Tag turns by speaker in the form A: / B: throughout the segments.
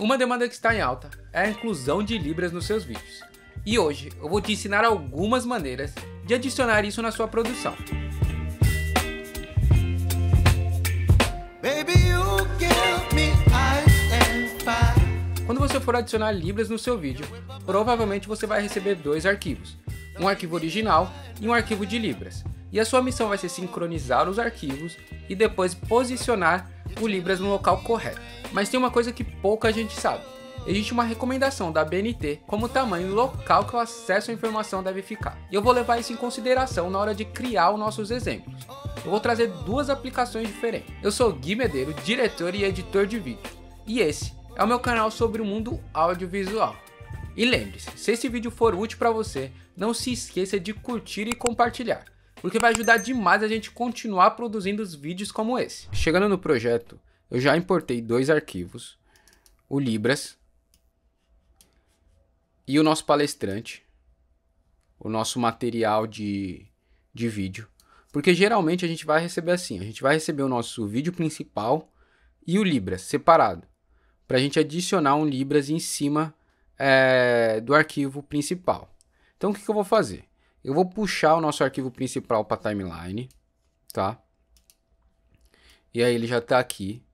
A: Uma demanda que está em alta é a inclusão de libras nos seus vídeos. E hoje eu vou te ensinar algumas maneiras de adicionar isso na sua produção. Quando você for adicionar libras no seu vídeo, provavelmente você vai receber dois arquivos, um arquivo original e um arquivo de libras e a sua missão vai ser sincronizar os arquivos e depois posicionar o Libras no local correto. Mas tem uma coisa que pouca gente sabe. Existe uma recomendação da BNT como tamanho local que o acesso à informação deve ficar. E eu vou levar isso em consideração na hora de criar os nossos exemplos. Eu vou trazer duas aplicações diferentes. Eu sou Gui Medeiro, diretor e editor de vídeo. E esse é o meu canal sobre o mundo audiovisual. E lembre-se, se esse vídeo for útil para você, não se esqueça de curtir e compartilhar porque vai ajudar demais a gente continuar produzindo os vídeos como esse. Chegando no projeto, eu já importei dois arquivos, o Libras e o nosso palestrante, o nosso material de, de vídeo. Porque geralmente a gente vai receber assim, a gente vai receber o nosso vídeo principal e o Libras separado, para a gente adicionar um Libras em cima é, do arquivo principal. Então o que, que eu vou fazer? Eu vou puxar o nosso arquivo principal para timeline, tá? E aí ele já está aqui.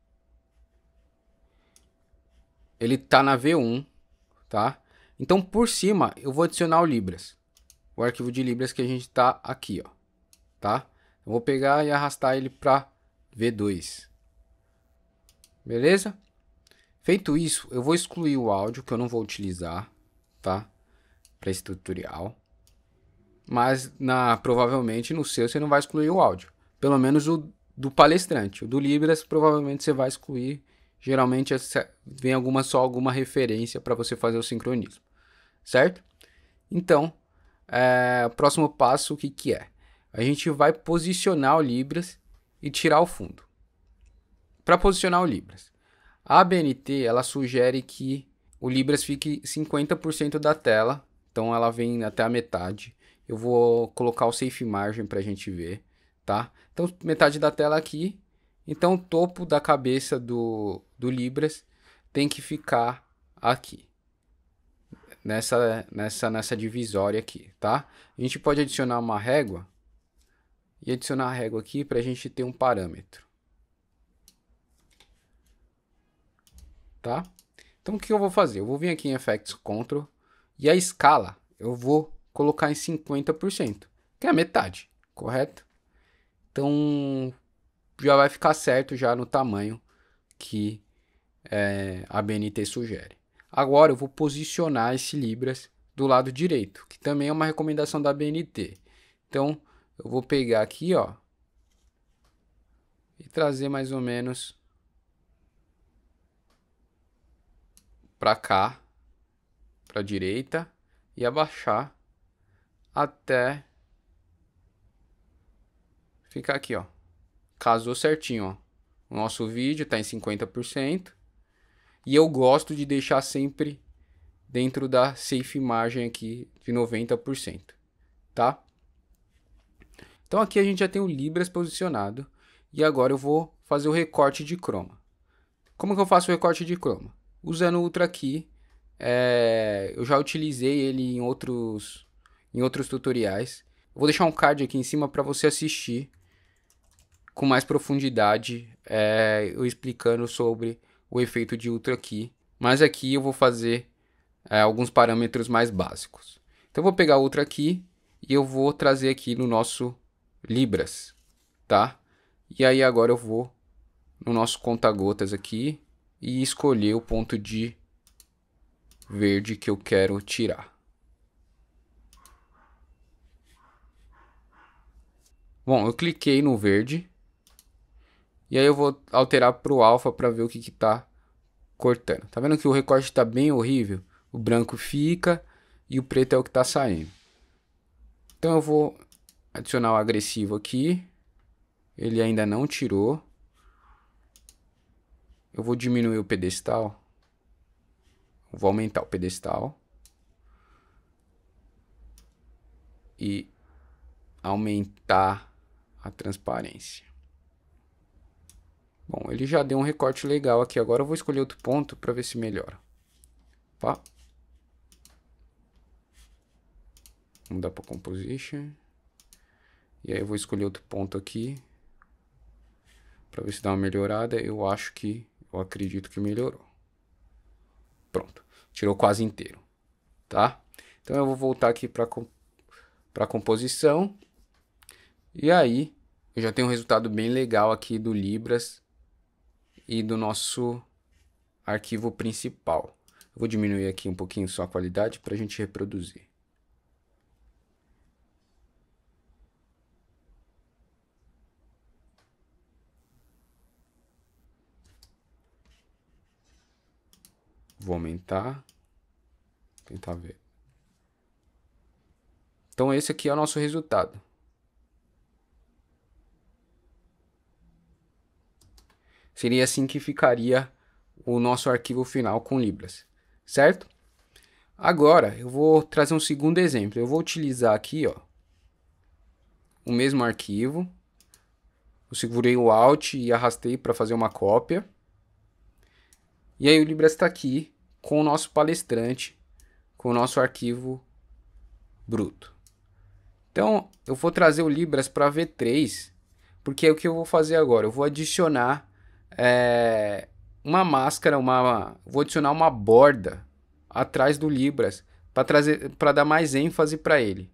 A: Ele está na V1, tá? Então por cima eu vou adicionar o libras, o arquivo de libras que a gente está aqui, ó, tá? Eu vou pegar e arrastar ele para V2. Beleza? Feito isso, eu vou excluir o áudio que eu não vou utilizar, tá? Para esse tutorial mas na provavelmente no seu você não vai excluir o áudio. Pelo menos o do palestrante. O do Libras provavelmente você vai excluir. Geralmente vem alguma só alguma referência para você fazer o sincronismo, certo? Então, é, o próximo passo o que, que é? A gente vai posicionar o Libras e tirar o fundo. Para posicionar o Libras, a ABNT ela sugere que o Libras fique 50% da tela, então ela vem até a metade eu vou colocar o safe margin para a gente ver, tá? Então, metade da tela aqui. Então, o topo da cabeça do, do Libras tem que ficar aqui. Nessa, nessa, nessa divisória aqui, tá? A gente pode adicionar uma régua e adicionar a régua aqui para a gente ter um parâmetro. Tá? Então, o que eu vou fazer? Eu vou vir aqui em Effects Control e a escala eu vou colocar em 50%, que é a metade, correto? Então já vai ficar certo já no tamanho que é, a BNT sugere. Agora eu vou posicionar esse Libras do lado direito, que também é uma recomendação da BNT. Então eu vou pegar aqui, ó, e trazer mais ou menos para cá, para direita e abaixar até ficar aqui, ó. Casou certinho, ó. O nosso vídeo está em 50%. E eu gosto de deixar sempre dentro da safe margem aqui de 90%, tá? Então aqui a gente já tem o Libras posicionado e agora eu vou fazer o recorte de croma. Como que eu faço o recorte de croma? Usando o Ultra Key, é, eu já utilizei ele em outros em outros tutoriais. Eu vou deixar um card aqui em cima para você assistir com mais profundidade, é, eu explicando sobre o efeito de ultra aqui. Mas aqui eu vou fazer é, alguns parâmetros mais básicos. Então eu vou pegar ultra aqui e eu vou trazer aqui no nosso libras, tá? E aí agora eu vou no nosso conta-gotas aqui e escolher o ponto de verde que eu quero tirar. Bom, eu cliquei no verde. E aí eu vou alterar para o alfa para ver o que está cortando. Tá vendo que o recorte está bem horrível? O branco fica e o preto é o que está saindo. Então eu vou adicionar o agressivo aqui. Ele ainda não tirou. Eu vou diminuir o pedestal. Vou aumentar o pedestal. E aumentar a transparência. Bom, ele já deu um recorte legal aqui. Agora eu vou escolher outro ponto para ver se melhora. Pá. Mudar para composition. E aí eu vou escolher outro ponto aqui. Para ver se dá uma melhorada. Eu acho que, eu acredito que melhorou. Pronto. Tirou quase inteiro. Tá? Então eu vou voltar aqui para a composição. E aí, eu já tenho um resultado bem legal aqui do Libras e do nosso arquivo principal. vou diminuir aqui um pouquinho só a qualidade para a gente reproduzir. Vou aumentar. Tentar ver. Então esse aqui é o nosso resultado. Seria assim que ficaria o nosso arquivo final com libras, certo? Agora, eu vou trazer um segundo exemplo. Eu vou utilizar aqui, ó, o mesmo arquivo. Eu segurei o Alt e arrastei para fazer uma cópia. E aí o Libras está aqui com o nosso palestrante, com o nosso arquivo bruto. Então, eu vou trazer o Libras para V3, porque é o que eu vou fazer agora. Eu vou adicionar é, uma máscara, uma, vou adicionar uma borda atrás do Libras para trazer, para dar mais ênfase para ele.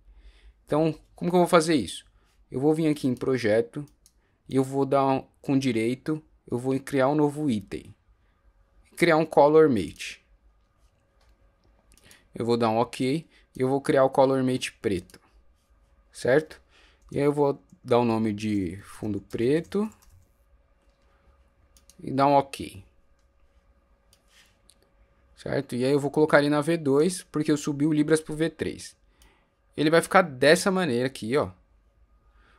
A: Então, como que eu vou fazer isso? Eu vou vir aqui em projeto e eu vou dar um, com direito, eu vou criar um novo item, criar um color mate. Eu vou dar um OK e eu vou criar o color mate preto, certo? E aí eu vou dar o um nome de fundo preto e dar um OK. Certo? E aí eu vou colocar ele na V2, porque eu subi o Libras para o V3. Ele vai ficar dessa maneira aqui, ó.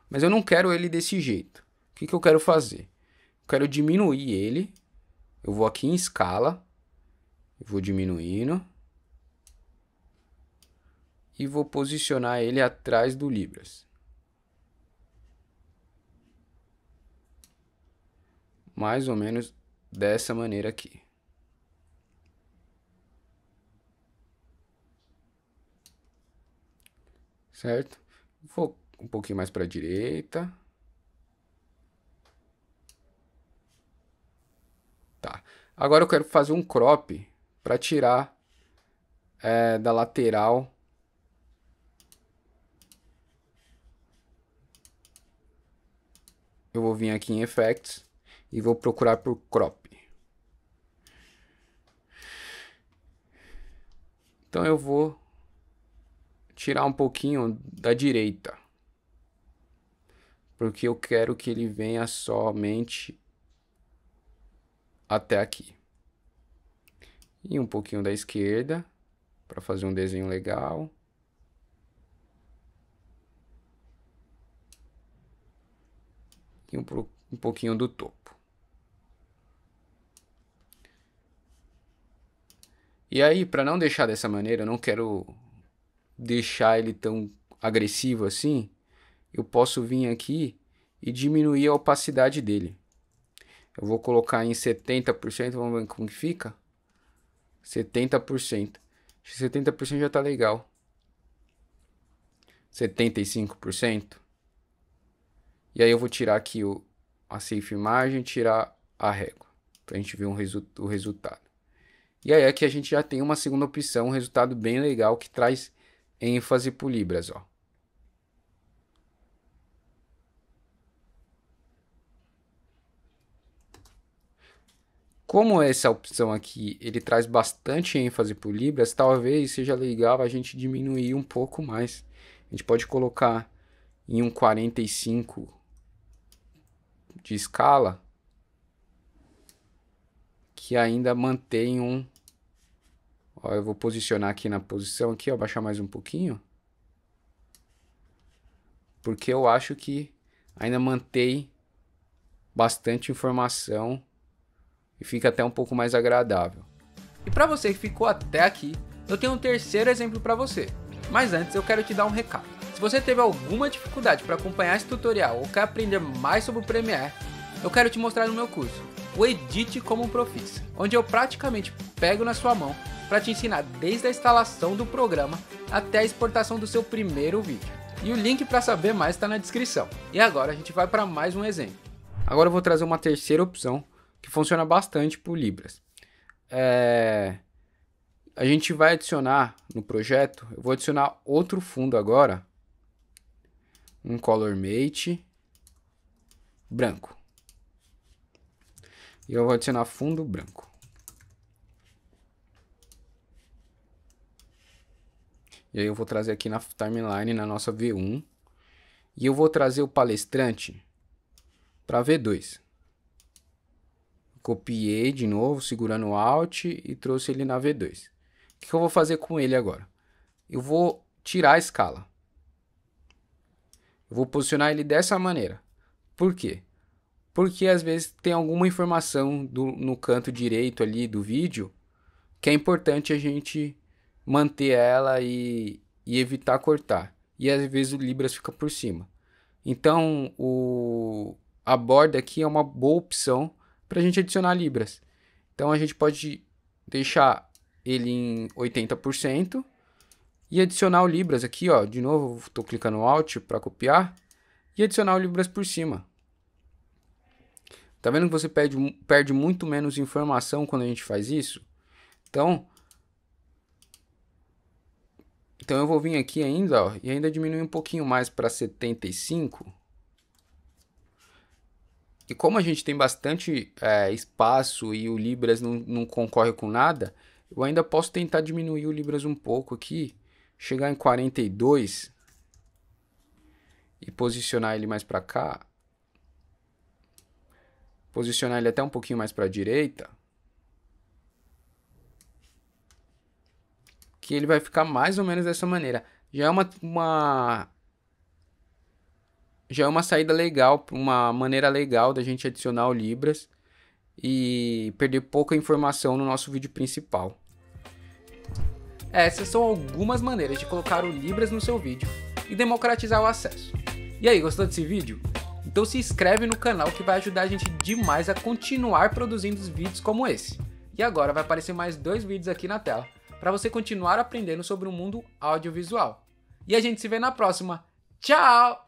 A: Mas eu não quero ele desse jeito. O que, que eu quero fazer? Eu quero diminuir ele. Eu vou aqui em escala. Vou diminuindo. E vou posicionar ele atrás do Libras. mais ou menos dessa maneira aqui. Certo? Vou um pouquinho mais para a direita. Tá. Agora eu quero fazer um crop para tirar é, da lateral eu vou vir aqui em Effects e vou procurar por crop. Então eu vou tirar um pouquinho da direita. Porque eu quero que ele venha somente até aqui. E um pouquinho da esquerda para fazer um desenho legal. E um, um pouquinho do topo. E aí, para não deixar dessa maneira, eu não quero deixar ele tão agressivo assim, eu posso vir aqui e diminuir a opacidade dele. Eu vou colocar em 70%, vamos ver como que fica. 70%. 70% já está legal. 75%. E aí eu vou tirar aqui o, a safe imagem, tirar a régua, para a gente ver um resu o resultado. E aí aqui a gente já tem uma segunda opção, um resultado bem legal que traz ênfase por libras, ó. Como essa opção aqui ele traz bastante ênfase por libras, talvez seja legal a gente diminuir um pouco mais. A gente pode colocar em um 45 de escala que ainda mantém um... Ó, eu vou posicionar aqui na posição aqui, ó, baixar mais um pouquinho. Porque eu acho que ainda mantém bastante informação e fica até um pouco mais agradável. E para você que ficou até aqui, eu tenho um terceiro exemplo para você. Mas antes eu quero te dar um recado. Se você teve alguma dificuldade para acompanhar esse tutorial ou quer aprender mais sobre o Premiere, eu quero te mostrar no meu curso o Edite como um Profissa, onde eu praticamente pego na sua mão para te ensinar desde a instalação do programa até a exportação do seu primeiro vídeo. E o link para saber mais está na descrição. E agora a gente vai para mais um exemplo. Agora eu vou trazer uma terceira opção que funciona bastante por Libras. É... A gente vai adicionar no projeto, eu vou adicionar outro fundo agora, um color mate branco. E eu vou adicionar fundo branco. E aí eu vou trazer aqui na timeline, na nossa V1. E eu vou trazer o palestrante para V2. Copiei de novo, segurando o Alt e trouxe ele na V2. O que eu vou fazer com ele agora? Eu vou tirar a escala. Eu vou posicionar ele dessa maneira. Por quê? porque às vezes tem alguma informação do, no canto direito ali do vídeo que é importante a gente manter ela e, e evitar cortar. E às vezes o Libras fica por cima. Então o, a borda aqui é uma boa opção para a gente adicionar Libras. Então a gente pode deixar ele em 80% e adicionar o Libras aqui, ó. De novo, estou clicando Alt para copiar e adicionar o Libras por cima. Tá vendo que você perde, perde muito menos informação quando a gente faz isso? Então, então eu vou vir aqui ainda, ó, e ainda diminuir um pouquinho mais para 75. E como a gente tem bastante é, espaço e o Libras não, não concorre com nada, eu ainda posso tentar diminuir o Libras um pouco aqui, chegar em 42 e posicionar ele mais para cá posicionar ele até um pouquinho mais para a direita, que ele vai ficar mais ou menos dessa maneira. Já é uma, uma já é uma saída legal, uma maneira legal da gente adicionar o Libras e perder pouca informação no nosso vídeo principal. Essas são algumas maneiras de colocar o Libras no seu vídeo e democratizar o acesso. E aí, gostou desse vídeo? Então se inscreve no canal que vai ajudar a gente demais a continuar produzindo vídeos como esse. E agora vai aparecer mais dois vídeos aqui na tela para você continuar aprendendo sobre o mundo audiovisual. E a gente se vê na próxima. Tchau!